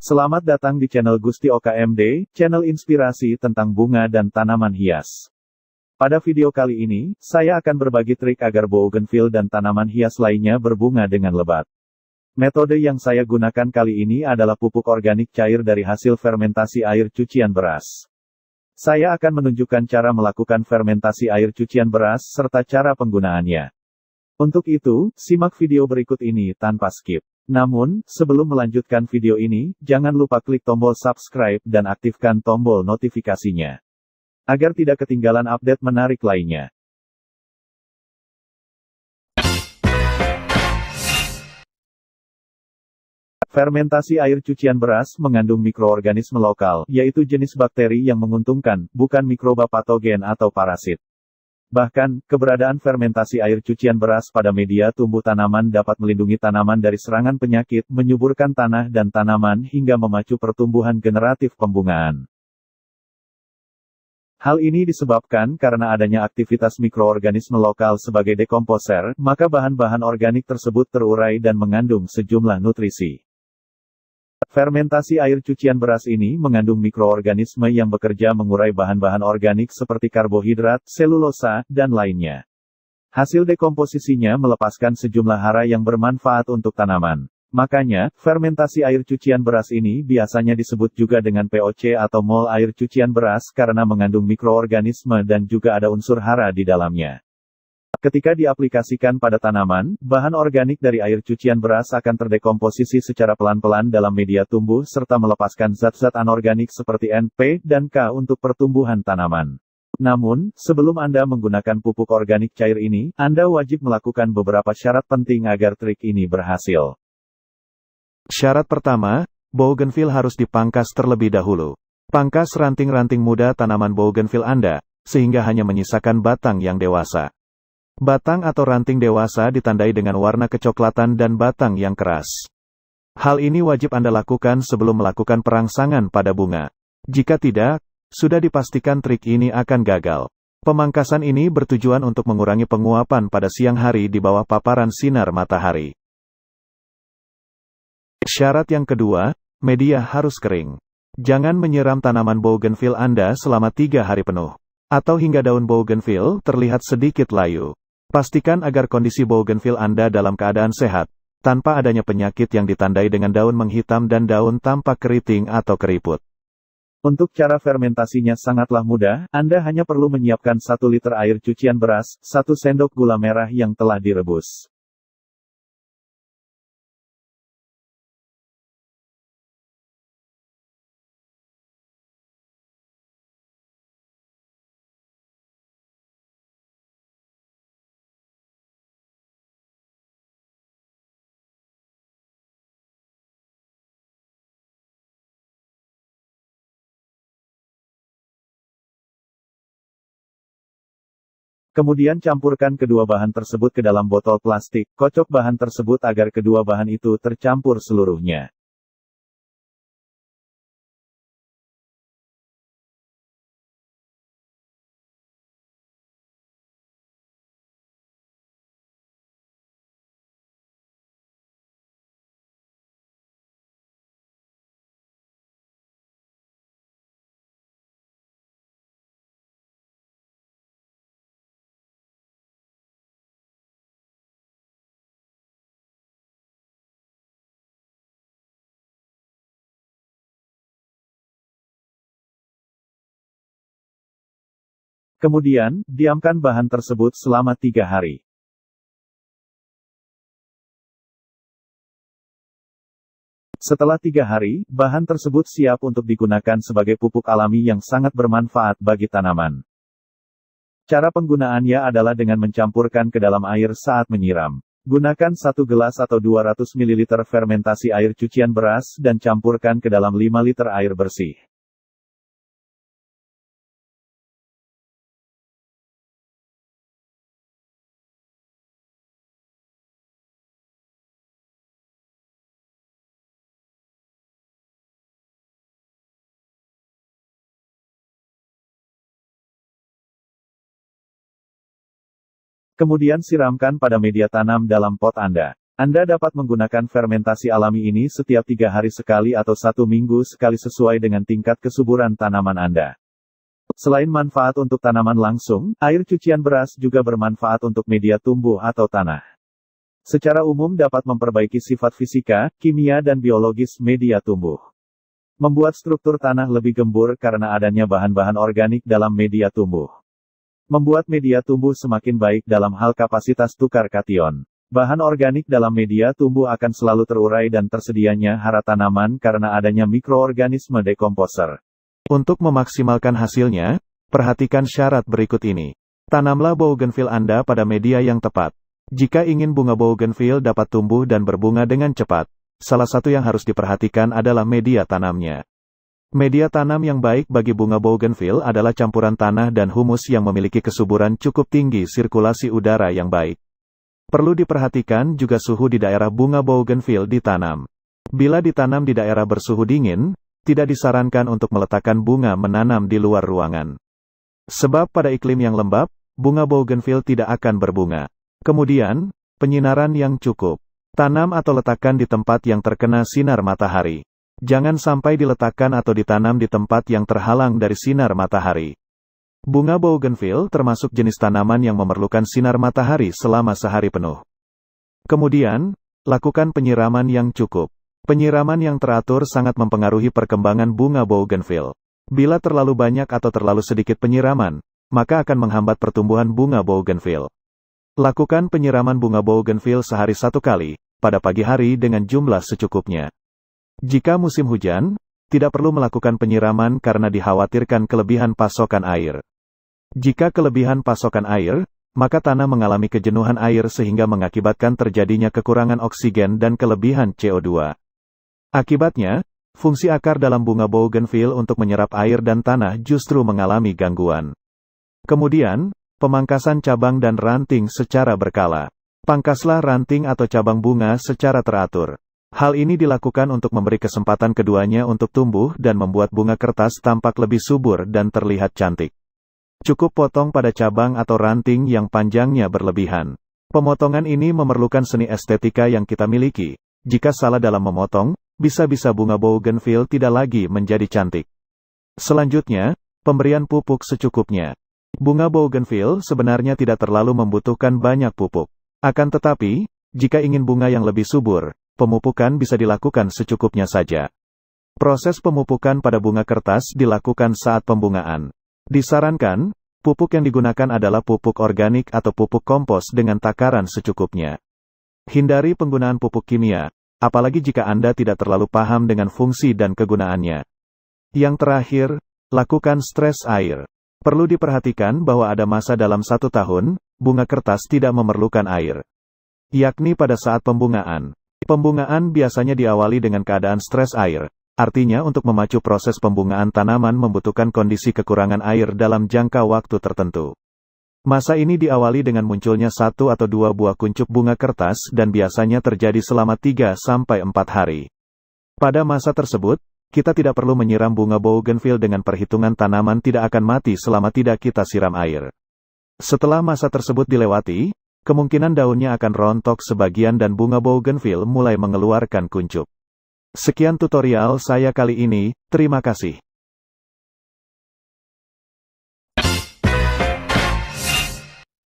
Selamat datang di channel Gusti OKMD, channel inspirasi tentang bunga dan tanaman hias. Pada video kali ini, saya akan berbagi trik agar bougainville dan tanaman hias lainnya berbunga dengan lebat. Metode yang saya gunakan kali ini adalah pupuk organik cair dari hasil fermentasi air cucian beras. Saya akan menunjukkan cara melakukan fermentasi air cucian beras serta cara penggunaannya. Untuk itu, simak video berikut ini tanpa skip. Namun, sebelum melanjutkan video ini, jangan lupa klik tombol subscribe dan aktifkan tombol notifikasinya. Agar tidak ketinggalan update menarik lainnya. Fermentasi air cucian beras mengandung mikroorganisme lokal, yaitu jenis bakteri yang menguntungkan, bukan mikroba patogen atau parasit. Bahkan, keberadaan fermentasi air cucian beras pada media tumbuh tanaman dapat melindungi tanaman dari serangan penyakit, menyuburkan tanah dan tanaman hingga memacu pertumbuhan generatif pembungaan. Hal ini disebabkan karena adanya aktivitas mikroorganisme lokal sebagai dekomposer, maka bahan-bahan organik tersebut terurai dan mengandung sejumlah nutrisi. Fermentasi air cucian beras ini mengandung mikroorganisme yang bekerja mengurai bahan-bahan organik seperti karbohidrat, selulosa, dan lainnya. Hasil dekomposisinya melepaskan sejumlah hara yang bermanfaat untuk tanaman. Makanya, fermentasi air cucian beras ini biasanya disebut juga dengan POC atau mol air cucian beras karena mengandung mikroorganisme dan juga ada unsur hara di dalamnya. Ketika diaplikasikan pada tanaman, bahan organik dari air cucian beras akan terdekomposisi secara pelan-pelan dalam media tumbuh serta melepaskan zat-zat anorganik seperti N, P, dan K untuk pertumbuhan tanaman. Namun, sebelum Anda menggunakan pupuk organik cair ini, Anda wajib melakukan beberapa syarat penting agar trik ini berhasil. Syarat pertama, bougainville harus dipangkas terlebih dahulu. Pangkas ranting-ranting muda tanaman bougainville Anda, sehingga hanya menyisakan batang yang dewasa. Batang atau ranting dewasa ditandai dengan warna kecoklatan dan batang yang keras. Hal ini wajib Anda lakukan sebelum melakukan perangsangan pada bunga. Jika tidak, sudah dipastikan trik ini akan gagal. Pemangkasan ini bertujuan untuk mengurangi penguapan pada siang hari di bawah paparan sinar matahari. Syarat yang kedua, media harus kering. Jangan menyiram tanaman bougainville Anda selama tiga hari penuh. Atau hingga daun bougainville terlihat sedikit layu. Pastikan agar kondisi bougainville Anda dalam keadaan sehat, tanpa adanya penyakit yang ditandai dengan daun menghitam dan daun tampak keriting atau keriput. Untuk cara fermentasinya sangatlah mudah, Anda hanya perlu menyiapkan 1 liter air cucian beras, 1 sendok gula merah yang telah direbus. Kemudian campurkan kedua bahan tersebut ke dalam botol plastik, kocok bahan tersebut agar kedua bahan itu tercampur seluruhnya. Kemudian, diamkan bahan tersebut selama tiga hari. Setelah tiga hari, bahan tersebut siap untuk digunakan sebagai pupuk alami yang sangat bermanfaat bagi tanaman. Cara penggunaannya adalah dengan mencampurkan ke dalam air saat menyiram. Gunakan 1 gelas atau 200 ml fermentasi air cucian beras dan campurkan ke dalam 5 liter air bersih. Kemudian siramkan pada media tanam dalam pot Anda. Anda dapat menggunakan fermentasi alami ini setiap tiga hari sekali atau satu minggu sekali sesuai dengan tingkat kesuburan tanaman Anda. Selain manfaat untuk tanaman langsung, air cucian beras juga bermanfaat untuk media tumbuh atau tanah. Secara umum dapat memperbaiki sifat fisika, kimia dan biologis media tumbuh. Membuat struktur tanah lebih gembur karena adanya bahan-bahan organik dalam media tumbuh membuat media tumbuh semakin baik dalam hal kapasitas tukar kation. Bahan organik dalam media tumbuh akan selalu terurai dan tersedianya hara tanaman karena adanya mikroorganisme dekomposer. Untuk memaksimalkan hasilnya, perhatikan syarat berikut ini. Tanamlah bougainville Anda pada media yang tepat. Jika ingin bunga bougainville dapat tumbuh dan berbunga dengan cepat, salah satu yang harus diperhatikan adalah media tanamnya. Media tanam yang baik bagi bunga bougainville adalah campuran tanah dan humus yang memiliki kesuburan cukup tinggi sirkulasi udara yang baik. Perlu diperhatikan juga suhu di daerah bunga bougainville ditanam. Bila ditanam di daerah bersuhu dingin, tidak disarankan untuk meletakkan bunga menanam di luar ruangan. Sebab pada iklim yang lembab, bunga bougainville tidak akan berbunga. Kemudian, penyinaran yang cukup. Tanam atau letakkan di tempat yang terkena sinar matahari. Jangan sampai diletakkan atau ditanam di tempat yang terhalang dari sinar matahari. Bunga bougainville termasuk jenis tanaman yang memerlukan sinar matahari selama sehari penuh. Kemudian, lakukan penyiraman yang cukup. Penyiraman yang teratur sangat mempengaruhi perkembangan bunga bougainville. Bila terlalu banyak atau terlalu sedikit penyiraman, maka akan menghambat pertumbuhan bunga bougainville. Lakukan penyiraman bunga bougainville sehari satu kali, pada pagi hari dengan jumlah secukupnya. Jika musim hujan, tidak perlu melakukan penyiraman karena dikhawatirkan kelebihan pasokan air. Jika kelebihan pasokan air, maka tanah mengalami kejenuhan air sehingga mengakibatkan terjadinya kekurangan oksigen dan kelebihan CO2. Akibatnya, fungsi akar dalam bunga bougainville untuk menyerap air dan tanah justru mengalami gangguan. Kemudian, pemangkasan cabang dan ranting secara berkala. Pangkaslah ranting atau cabang bunga secara teratur. Hal ini dilakukan untuk memberi kesempatan keduanya untuk tumbuh dan membuat bunga kertas tampak lebih subur dan terlihat cantik. Cukup potong pada cabang atau ranting yang panjangnya berlebihan. Pemotongan ini memerlukan seni estetika yang kita miliki. Jika salah dalam memotong, bisa-bisa bunga bougainville tidak lagi menjadi cantik. Selanjutnya, pemberian pupuk secukupnya. Bunga bougainville sebenarnya tidak terlalu membutuhkan banyak pupuk. Akan tetapi, jika ingin bunga yang lebih subur, pemupukan bisa dilakukan secukupnya saja. Proses pemupukan pada bunga kertas dilakukan saat pembungaan. Disarankan, pupuk yang digunakan adalah pupuk organik atau pupuk kompos dengan takaran secukupnya. Hindari penggunaan pupuk kimia, apalagi jika Anda tidak terlalu paham dengan fungsi dan kegunaannya. Yang terakhir, lakukan stres air. Perlu diperhatikan bahwa ada masa dalam satu tahun, bunga kertas tidak memerlukan air. Yakni pada saat pembungaan. Pembungaan biasanya diawali dengan keadaan stres air, artinya untuk memacu proses pembungaan tanaman membutuhkan kondisi kekurangan air dalam jangka waktu tertentu. Masa ini diawali dengan munculnya satu atau dua buah kuncup bunga kertas dan biasanya terjadi selama tiga sampai empat hari. Pada masa tersebut, kita tidak perlu menyiram bunga bougainville dengan perhitungan tanaman tidak akan mati selama tidak kita siram air. Setelah masa tersebut dilewati, kemungkinan daunnya akan rontok sebagian dan bunga bougainville mulai mengeluarkan kuncup. Sekian tutorial saya kali ini, terima kasih.